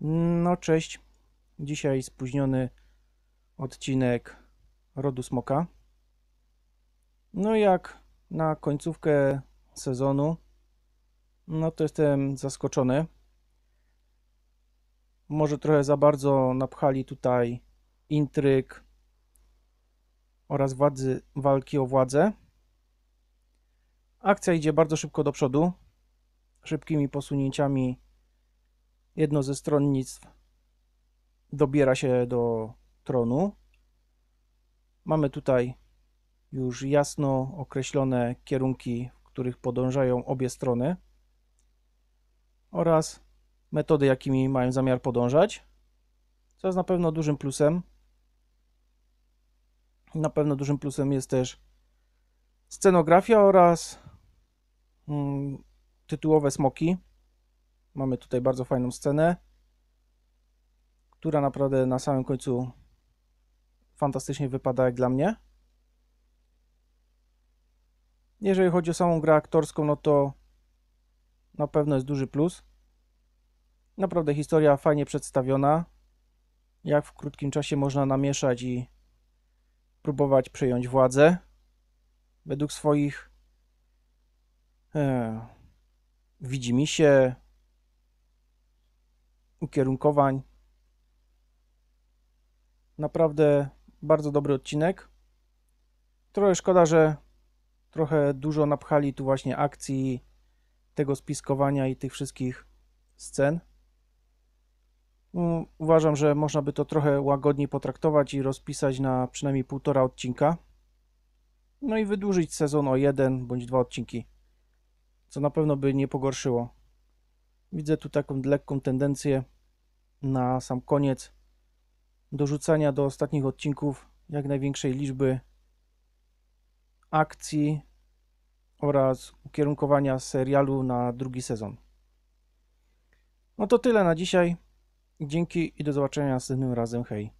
No, cześć. Dzisiaj spóźniony odcinek Rodu Smoka. No, jak na końcówkę sezonu, no to jestem zaskoczony. Może trochę za bardzo napchali tutaj intryg oraz władzy, walki o władzę. Akcja idzie bardzo szybko do przodu, szybkimi posunięciami Jedno ze stronnictw dobiera się do tronu. Mamy tutaj już jasno określone kierunki, w których podążają obie strony oraz metody, jakimi mają zamiar podążać, co jest na pewno dużym plusem. Na pewno dużym plusem jest też scenografia oraz mm, tytułowe smoki, Mamy tutaj bardzo fajną scenę, która naprawdę na samym końcu fantastycznie wypada jak dla mnie. Jeżeli chodzi o samą grę aktorską, no to na pewno jest duży plus. Naprawdę historia fajnie przedstawiona. Jak w krótkim czasie można namieszać i próbować przejąć władzę według swoich e, widzimisię, ukierunkowań. Naprawdę bardzo dobry odcinek. Trochę szkoda, że trochę dużo napchali tu właśnie akcji, tego spiskowania i tych wszystkich scen. No, uważam, że można by to trochę łagodniej potraktować i rozpisać na przynajmniej półtora odcinka. No i wydłużyć sezon o jeden bądź dwa odcinki, co na pewno by nie pogorszyło Widzę tu taką lekką tendencję na sam koniec dorzucania do ostatnich odcinków jak największej liczby akcji oraz ukierunkowania serialu na drugi sezon. No to tyle na dzisiaj. Dzięki i do zobaczenia następnym razem. Hej.